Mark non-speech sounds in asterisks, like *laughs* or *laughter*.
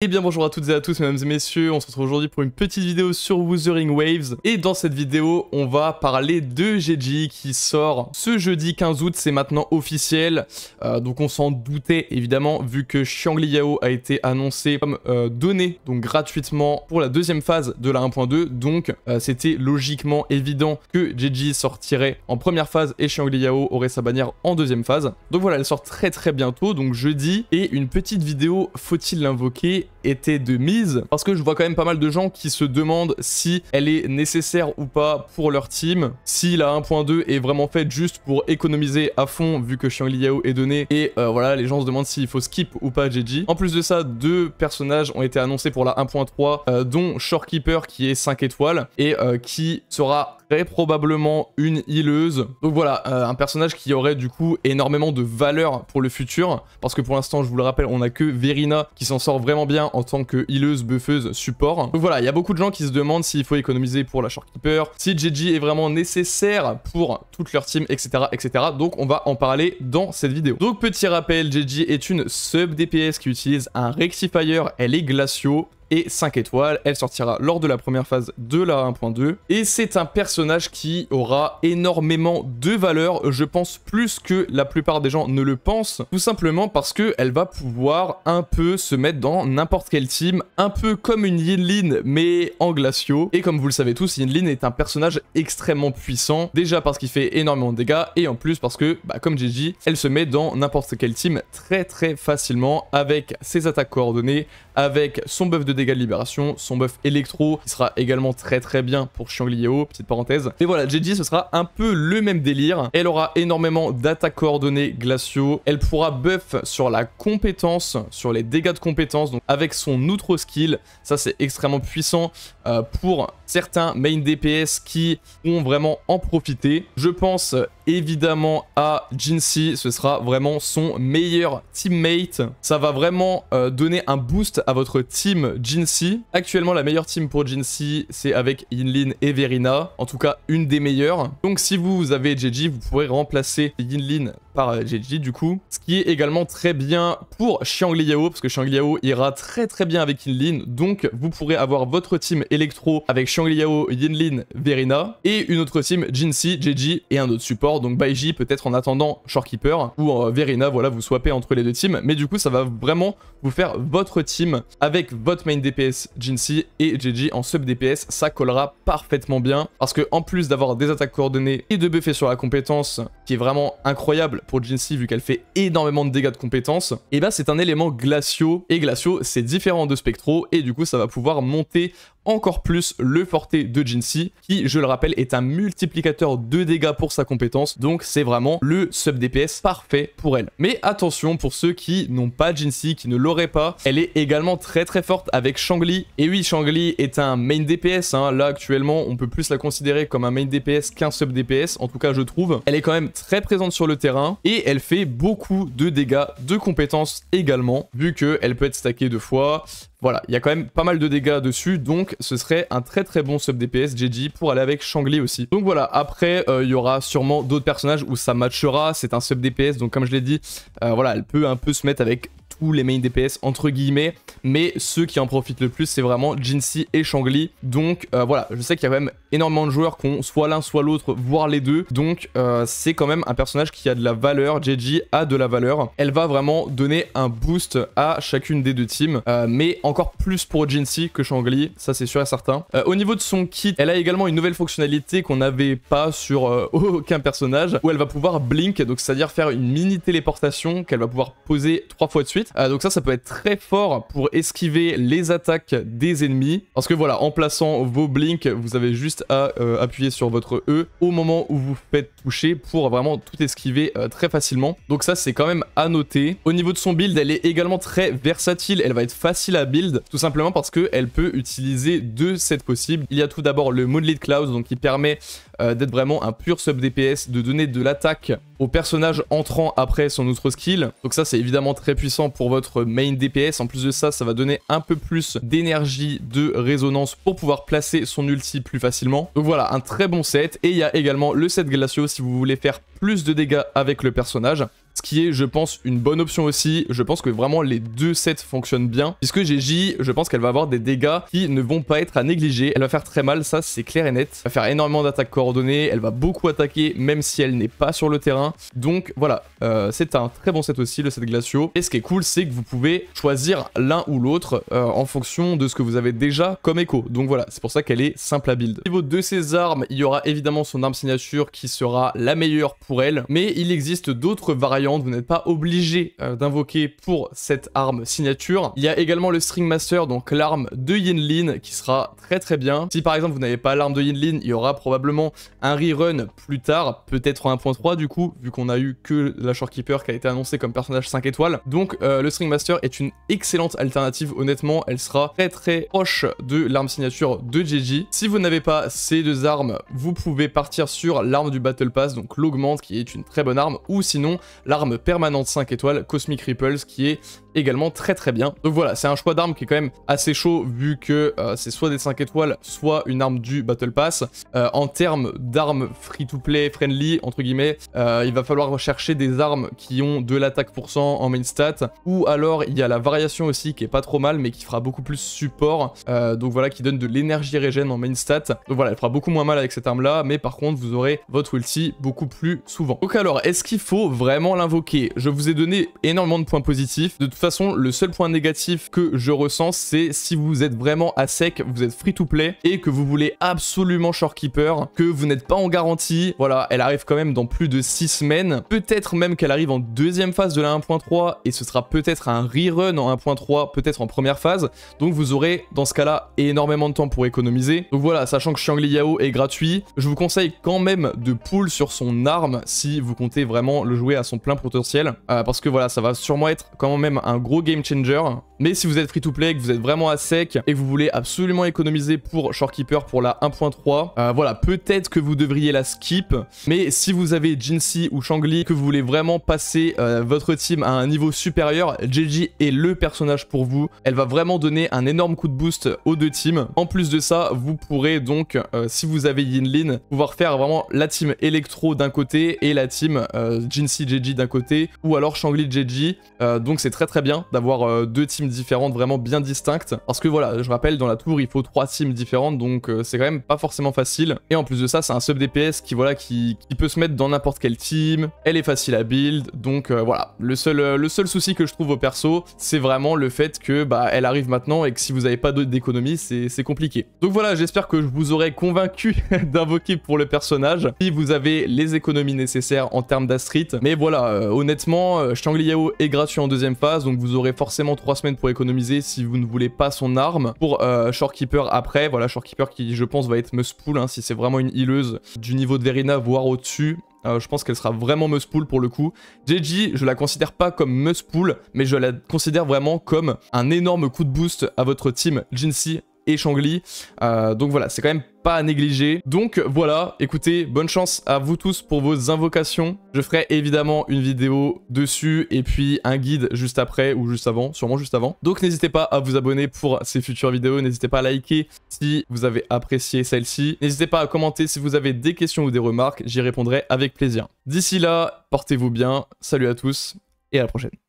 Et eh bien bonjour à toutes et à tous mesdames et messieurs, on se retrouve aujourd'hui pour une petite vidéo sur Wuthering Waves et dans cette vidéo on va parler de GG qui sort ce jeudi 15 août, c'est maintenant officiel, euh, donc on s'en doutait évidemment vu que Xiang Yao a été annoncé comme euh, donné donc gratuitement pour la deuxième phase de la 1.2 donc euh, c'était logiquement évident que GG sortirait en première phase et Xiang Yao aurait sa bannière en deuxième phase. Donc voilà elle sort très très bientôt donc jeudi et une petite vidéo faut-il l'invoquer était de mise parce que je vois quand même pas mal de gens qui se demandent si elle est nécessaire ou pas pour leur team, si la 1.2 est vraiment faite juste pour économiser à fond vu que Shang Liao est donné et euh, voilà les gens se demandent s'il faut skip ou pas JG. En plus de ça, deux personnages ont été annoncés pour la 1.3 euh, dont Shorekeeper qui est 5 étoiles et euh, qui sera très probablement une healeuse. Donc voilà, euh, un personnage qui aurait du coup énormément de valeur pour le futur, parce que pour l'instant, je vous le rappelle, on a que Verina qui s'en sort vraiment bien en tant que healeuse, buffeuse, support. Donc voilà, il y a beaucoup de gens qui se demandent s'il faut économiser pour la Keeper, si JG est vraiment nécessaire pour toute leur team, etc., etc. Donc on va en parler dans cette vidéo. Donc petit rappel, JJ est une sub DPS qui utilise un rectifier, elle est glacio et 5 étoiles. Elle sortira lors de la première phase de la 1.2. Et c'est un personnage qui aura énormément de valeur, je pense plus que la plupart des gens ne le pensent, tout simplement parce qu'elle va pouvoir un peu se mettre dans n'importe quel team, un peu comme une Yin-Lin mais en glaciaux. Et comme vous le savez tous, Yin-Lin est un personnage extrêmement puissant, déjà parce qu'il fait énormément de dégâts, et en plus parce que, bah, comme j'ai dit, elle se met dans n'importe quel team très très facilement avec ses attaques coordonnées, avec son buff de dégâts de libération, son buff électro, qui sera également très très bien pour Xiang petite parenthèse. Mais voilà, JJ, ce sera un peu le même délire. Elle aura énormément d'attaques coordonnées glaciaux. Elle pourra buff sur la compétence, sur les dégâts de compétence, donc avec son outro skill. Ça, c'est extrêmement puissant euh, pour certains main DPS qui vont vraiment en profiter. Je pense évidemment à Jinxi, Ce sera vraiment son meilleur teammate. Ça va vraiment euh, donner un boost à votre team Jinxi. Actuellement, la meilleure team pour Jinxi, c'est avec Yinlin et Verina. En tout cas, une des meilleures. Donc si vous avez JG vous pourrez remplacer Yinlin par euh, JG du coup. Ce qui est également très bien pour Xiang parce que Xiang ira très très bien avec Yinlin. Donc vous pourrez avoir votre team Electro avec Xiang Liao, Yinlin, Verina et une autre team Jinxi, JG et un autre support donc Baiji peut-être en attendant Shorekeeper ou verina euh, Verena, voilà, vous swappez entre les deux teams. Mais du coup, ça va vraiment vous faire votre team avec votre main DPS Jinxie et JG en sub DPS. Ça collera parfaitement bien parce que en plus d'avoir des attaques coordonnées et de buffer sur la compétence qui est vraiment incroyable pour Jinxie vu qu'elle fait énormément de dégâts de compétence, et bah c'est un élément glaciaux et glaciaux c'est différent de Spectro et du coup ça va pouvoir monter encore plus le forté de Jinxi, qui, je le rappelle, est un multiplicateur de dégâts pour sa compétence, donc c'est vraiment le sub DPS parfait pour elle. Mais attention, pour ceux qui n'ont pas Jinxi, qui ne l'auraient pas, elle est également très très forte avec Shangli. Et oui, Shangli est un main DPS, hein. là actuellement on peut plus la considérer comme un main DPS qu'un sub DPS, en tout cas je trouve. Elle est quand même très présente sur le terrain, et elle fait beaucoup de dégâts de compétences également, vu qu'elle peut être stackée deux fois, voilà, il y a quand même pas mal de dégâts dessus, donc ce serait un très très bon sub DPS JG, pour aller avec Shangli aussi. Donc voilà, après, euh, il y aura sûrement d'autres personnages où ça matchera, c'est un sub DPS, donc comme je l'ai dit, euh, voilà, elle peut un peu se mettre avec ou les main DPS entre guillemets. Mais ceux qui en profitent le plus, c'est vraiment Jinxie et Shangli. Donc euh, voilà, je sais qu'il y a quand même énormément de joueurs qui ont soit l'un, soit l'autre, voire les deux. Donc euh, c'est quand même un personnage qui a de la valeur. JJ a de la valeur. Elle va vraiment donner un boost à chacune des deux teams. Euh, mais encore plus pour Jinxie que Shangli, ça c'est sûr et certain. au niveau de son kit, elle a également une nouvelle fonctionnalité qu'on n'avait pas sur *laughs* aucun personnage, où elle va pouvoir blink, donc c'est-à-dire faire une mini téléportation qu'elle va pouvoir poser trois fois de suite. Euh, donc ça, ça peut être très fort pour esquiver les attaques des ennemis. Parce que voilà, en plaçant vos blinks, vous avez juste à euh, appuyer sur votre E au moment où vous faites toucher pour vraiment tout esquiver euh, très facilement. Donc ça, c'est quand même à noter. Au niveau de son build, elle est également très versatile. Elle va être facile à build, tout simplement parce qu'elle peut utiliser deux sets possibles. Il y a tout d'abord le Moonlit Cloud, donc qui permet euh, d'être vraiment un pur sub DPS, de donner de l'attaque au personnage entrant après son autre skill. Donc ça c'est évidemment très puissant pour votre main DPS. En plus de ça, ça va donner un peu plus d'énergie de résonance pour pouvoir placer son ulti plus facilement. Donc voilà, un très bon set. Et il y a également le set glacio si vous voulez faire plus de dégâts avec le personnage ce qui est, je pense, une bonne option aussi. Je pense que vraiment les deux sets fonctionnent bien, puisque GG, je pense qu'elle va avoir des dégâts qui ne vont pas être à négliger. Elle va faire très mal, ça c'est clair et net. Elle va faire énormément d'attaques coordonnées, elle va beaucoup attaquer, même si elle n'est pas sur le terrain. Donc voilà, euh, c'est un très bon set aussi, le set Glacio. Et ce qui est cool, c'est que vous pouvez choisir l'un ou l'autre euh, en fonction de ce que vous avez déjà comme écho. Donc voilà, c'est pour ça qu'elle est simple à build. Au niveau de ses armes, il y aura évidemment son arme signature qui sera la meilleure pour elle, mais il existe d'autres variantes vous n'êtes pas obligé euh, d'invoquer pour cette arme signature. Il y a également le String Master, donc l'arme de Yinlin qui sera très très bien. Si par exemple vous n'avez pas l'arme de Yinlin, il y aura probablement un rerun plus tard, peut-être 1.3 du coup, vu qu'on a eu que la Shorekeeper qui a été annoncée comme personnage 5 étoiles. Donc euh, le String Master est une excellente alternative, honnêtement, elle sera très très proche de l'arme signature de JJ. Si vous n'avez pas ces deux armes, vous pouvez partir sur l'arme du Battle Pass, donc l'augmente qui est une très bonne arme, ou sinon l'arme permanente 5 étoiles Cosmic Ripples qui est également très très bien. Donc voilà, c'est un choix d'armes qui est quand même assez chaud vu que euh, c'est soit des 5 étoiles, soit une arme du Battle Pass. Euh, en termes d'armes free-to-play, friendly, entre guillemets, euh, il va falloir rechercher des armes qui ont de l'attaque pour cent en main stat, ou alors il y a la variation aussi qui est pas trop mal, mais qui fera beaucoup plus support, donc voilà, qui donne de l'énergie régène en main stat. Donc voilà, elle fera beaucoup moins mal avec cette arme-là, mais par contre, vous aurez votre ulti beaucoup plus souvent. Donc alors, est-ce qu'il faut vraiment invoqué. Je vous ai donné énormément de points positifs. De toute façon, le seul point négatif que je ressens, c'est si vous êtes vraiment à sec, vous êtes free to play et que vous voulez absolument shortkeeper, que vous n'êtes pas en garantie. Voilà, elle arrive quand même dans plus de 6 semaines. Peut-être même qu'elle arrive en deuxième phase de la 1.3 et ce sera peut-être un rerun en 1.3, peut-être en première phase. Donc vous aurez dans ce cas-là énormément de temps pour économiser. Donc voilà, sachant que Shang Yao est gratuit, je vous conseille quand même de pull sur son arme si vous comptez vraiment le jouer à son potentiel. Euh, parce que voilà, ça va sûrement être quand même un gros game changer. Mais si vous êtes free to play, que vous êtes vraiment à sec et que vous voulez absolument économiser pour Shorekeeper pour la 1.3, euh, voilà, peut-être que vous devriez la skip. Mais si vous avez Jinxie ou Shangli, que vous voulez vraiment passer euh, votre team à un niveau supérieur, JJ est le personnage pour vous. Elle va vraiment donner un énorme coup de boost aux deux teams. En plus de ça, vous pourrez donc, si vous avez Yinlin, pouvoir faire vraiment la team électro d'un côté et la team Jinxie, JJ d'un côté ou alors Shangli li euh, donc c'est très très bien d'avoir euh, deux teams différentes vraiment bien distinctes. Parce que voilà, je rappelle, dans la tour, il faut trois teams différentes, donc euh, c'est quand même pas forcément facile. Et en plus de ça, c'est un sub DPS qui voilà qui, peut se mettre dans n'importe quelle team. Elle est facile à build, donc voilà. Le seul, le seul souci que je trouve au perso, c'est vraiment le fait que bah elle arrive maintenant et que si vous n'avez pas d'économie, c'est compliqué. Donc voilà, j'espère que je vous aurai convaincu *laughs* d'invoquer pour le personnage. Si vous avez les économies nécessaires en termes d'astrites, mais voilà, euh, honnêtement, euh, Yao est gratuit en deuxième phase, donc vous aurez forcément 3 semaines pour économiser si vous ne voulez pas son arme. Pour euh, Shorekeeper après, voilà, Shorekeeper qui je pense va être Muspool, hein, si c'est vraiment une hileuse du niveau de Verina, voire au-dessus. Euh, je pense qu'elle sera vraiment Muspool pour le coup. JG, je la considère pas comme Muspool, mais je la considère vraiment comme un énorme coup de boost à votre team. Jinxi et Shangli. Euh, donc voilà, c'est quand même pas à négliger. Donc voilà, écoutez, bonne chance à vous tous pour vos invocations. Je ferai évidemment une vidéo dessus et puis un guide juste après ou juste avant, sûrement juste avant. Donc n'hésitez pas à vous abonner pour ces futures vidéos, n'hésitez pas à liker si vous avez apprécié celle-ci. N'hésitez pas à commenter si vous avez des questions ou des remarques, j'y répondrai avec plaisir. D'ici là, portez-vous bien, salut à tous et à la prochaine.